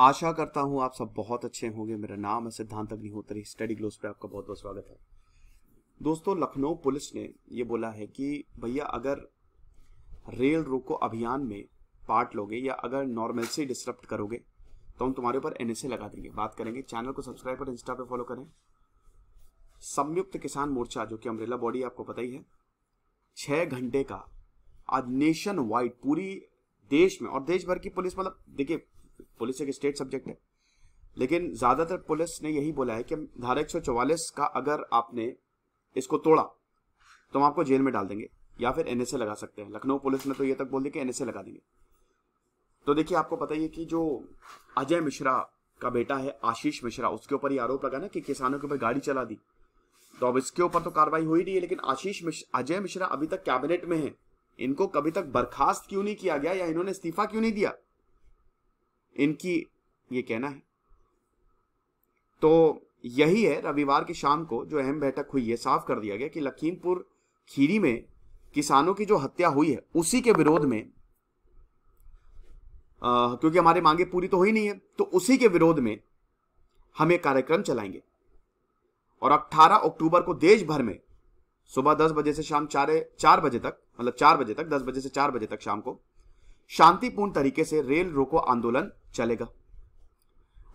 आशा करता हूं आप सब बहुत अच्छे होंगे मेरा नाम है सिद्धांत अग्निहोत्री स्टडी ग्लोस पे आपका बहुत बहुत स्वागत है दोस्तों लखनऊ पुलिस ने ये बोला है कि भैया अगर रेल रोको अभियान में पार्ट लोगे या अगर नॉर्मल से डिस्टर्ब करोगे तो हम तुम्हारे ऊपर एनएसए लगा देंगे बात करेंगे चैनल को सब्सक्राइब और इंस्टा पे फॉलो करें संयुक्त किसान मोर्चा जो कि अमरेला बॉडी आपको पता ही है छह घंटे का आज नेशन वाइड पूरी देश में और देश भर की पुलिस मतलब देखिए पुलिस एक स्टेट सब्जेक्ट है लेकिन ज्यादातर पुलिस ने यही बोला है कि धारा एक का अगर आपने इसको तोड़ा तो हम आपको जेल में डाल देंगे या फिर एनएसए लगा सकते हैं लखनऊ पुलिस ने तो ये तक बोल दिया कि एनएसए लगा देंगे तो देखिए आपको पता ही है कि जो अजय मिश्रा का बेटा है आशीष मिश्रा उसके ऊपर ही आरोप लगा ना कि किसानों के ऊपर गाड़ी चला दी तो अब इसके ऊपर तो कार्रवाई हो ही नहीं है लेकिन आशीष अजय मिश्रा अभी तक कैबिनेट में है इनको कभी तक बर्खास्त क्यों नहीं किया गया या इन्होंने इस्तीफा क्यों नहीं दिया इनकी ये कहना है तो यही है रविवार की शाम को जो अहम बैठक हुई है साफ कर दिया गया कि लखीमपुर खीरी में किसानों की जो हत्या हुई है उसी के विरोध में आ, क्योंकि हमारी मांगे पूरी तो हुई नहीं है तो उसी के विरोध में हम एक कार्यक्रम चलाएंगे और 18 अक्टूबर को देश भर में सुबह 10 बजे से शाम चार चार बजे तक मतलब चार बजे तक 10 बजे से चार बजे तक शाम को शांतिपूर्ण तरीके से रेल रोको आंदोलन चलेगा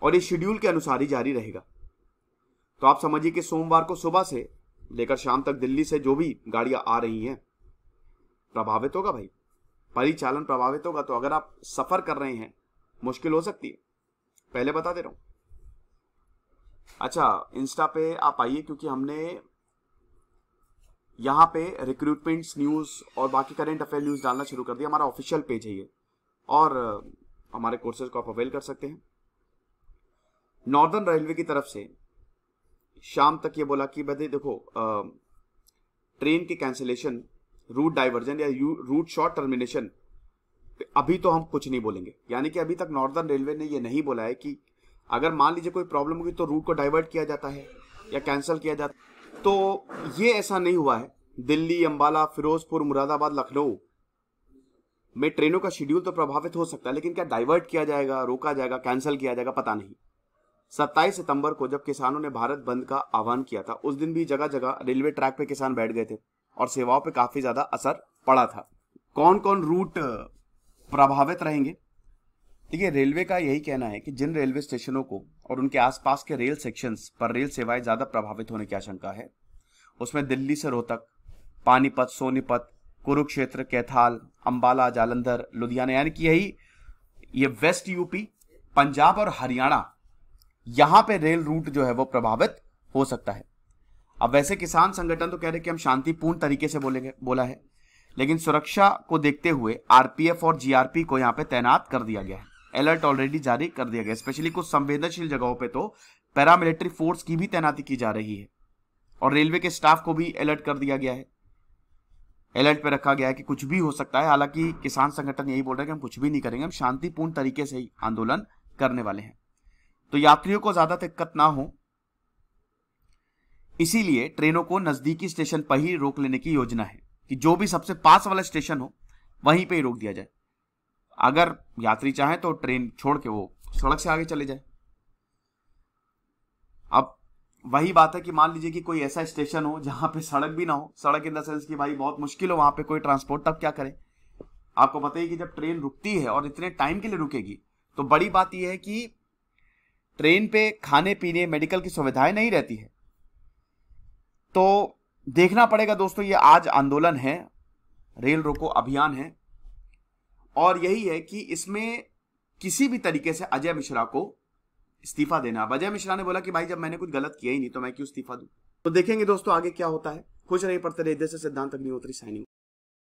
और इस शेड्यूल के अनुसार ही जारी रहेगा तो आप समझिए कि सोमवार को सुबह से लेकर शाम तक दिल्ली से जो भी गाड़ियां आ रही हैं प्रभावित होगा भाई परिचालन प्रभावित होगा तो अगर आप सफर कर रहे हैं मुश्किल हो सकती है पहले बता दे रहा हूं अच्छा इंस्टा पे आप आइए क्योंकि हमने यहाँ पे रिक्रूटमेंट्स न्यूज़ और बाकी करेंट अफेयर न्यूज़ डालना शुरू कर दिया हमारा ऑफिशियल पेज है ये और हमारे कोर्सेज को आप अवेल कर सकते हैं नॉर्दर्न रेलवे की तरफ से शाम तक ये बोला कि भाई देखो ट्रेन के कैंसिलेशन रूट डाइवर्जन या रूट शॉर्ट टर्मिनेशन अभी तो हम कुछ नहीं बोलेंगे यानी कि अभी तक नॉर्दर्न रेलवे ने यह नहीं बोला है कि अगर मान लीजिए कोई प्रॉब्लम होगी तो रूट को डाइवर्ट किया जाता है या कैंसिल किया जाता है तो ये ऐसा नहीं हुआ है दिल्ली अंबाला फिरोजपुर मुरादाबाद लखनऊ में ट्रेनों का शेड्यूल तो प्रभावित हो सकता है लेकिन क्या डाइवर्ट किया जाएगा रोका जाएगा कैंसिल किया जाएगा पता नहीं 27 सितंबर को जब किसानों ने भारत बंद का आह्वान किया था उस दिन भी जगह जगह रेलवे ट्रैक पे किसान बैठ गए थे और सेवाओं पे काफी ज्यादा असर पड़ा था कौन कौन रूट प्रभावित रहेंगे देखिए रेलवे का यही कहना है कि जिन रेलवे स्टेशनों को और उनके आसपास के रेल सेक्शंस पर रेल सेवाएं ज़्यादा प्रभावित होने की आशंका है उसमें दिल्ली से रोहतक पानीपत सोनीपत कुरुक्षेत्र कैथाल अंबाला जालंधर लुधियाना यानी कि यही ये वेस्ट यूपी पंजाब और हरियाणा यहां पे रेल रूट जो है वो प्रभावित हो सकता है अब वैसे किसान संगठन तो कह रहे कि हम शांतिपूर्ण तरीके से बोलेंगे बोला है लेकिन सुरक्षा को देखते हुए आरपीएफ और जीआरपी को यहां पे तैनात कर दिया गया है अलर्ट ऑलरेडी जारी कर दिया गया स्पेशली कुछ संवेदनशील जगहों पे तो पैरामिलिट्री फोर्स की भी तैनाती की जा रही है और रेलवे के स्टाफ को भी अलर्ट कर दिया गया है अलर्ट पे रखा गया है कि कुछ भी हो सकता है हालांकि किसान संगठन यही बोल रहे हैं कि हम कुछ भी नहीं करेंगे हम शांतिपूर्ण तरीके से ही आंदोलन करने वाले हैं तो यात्रियों को ज्यादा दिक्कत ना हो इसीलिए ट्रेनों को नजदीकी स्टेशन पर ही रोक लेने की योजना है कि जो भी सबसे पास वाला स्टेशन हो वहीं पर ही रोक दिया जाए अगर यात्री चाहे तो ट्रेन छोड़ के वो सड़क से आगे चले जाए अब वही बात है कि मान लीजिए कि कोई ऐसा स्टेशन हो जहां पे सड़क भी ना हो सड़क इन द सेंस कि भाई बहुत मुश्किल हो वहां पे कोई ट्रांसपोर्ट तब क्या करें आपको पता ही कि जब ट्रेन रुकती है और इतने टाइम के लिए रुकेगी तो बड़ी बात यह है कि ट्रेन पे खाने पीने मेडिकल की सुविधाएं नहीं रहती है तो देखना पड़ेगा दोस्तों ये आज आंदोलन है रेल रोको अभियान है और यही है कि इसमें किसी भी तरीके से अजय मिश्रा को इस्तीफा देना अब अजय मिश्रा ने बोला कि भाई जब मैंने कुछ गलत किया ही नहीं तो मैं क्यों इस्तीफा दूं तो देखेंगे दोस्तों आगे क्या होता है खुश रहिए पढ़ते रहिए जैसे सिद्धांत अग्निहोत्री साइनिंग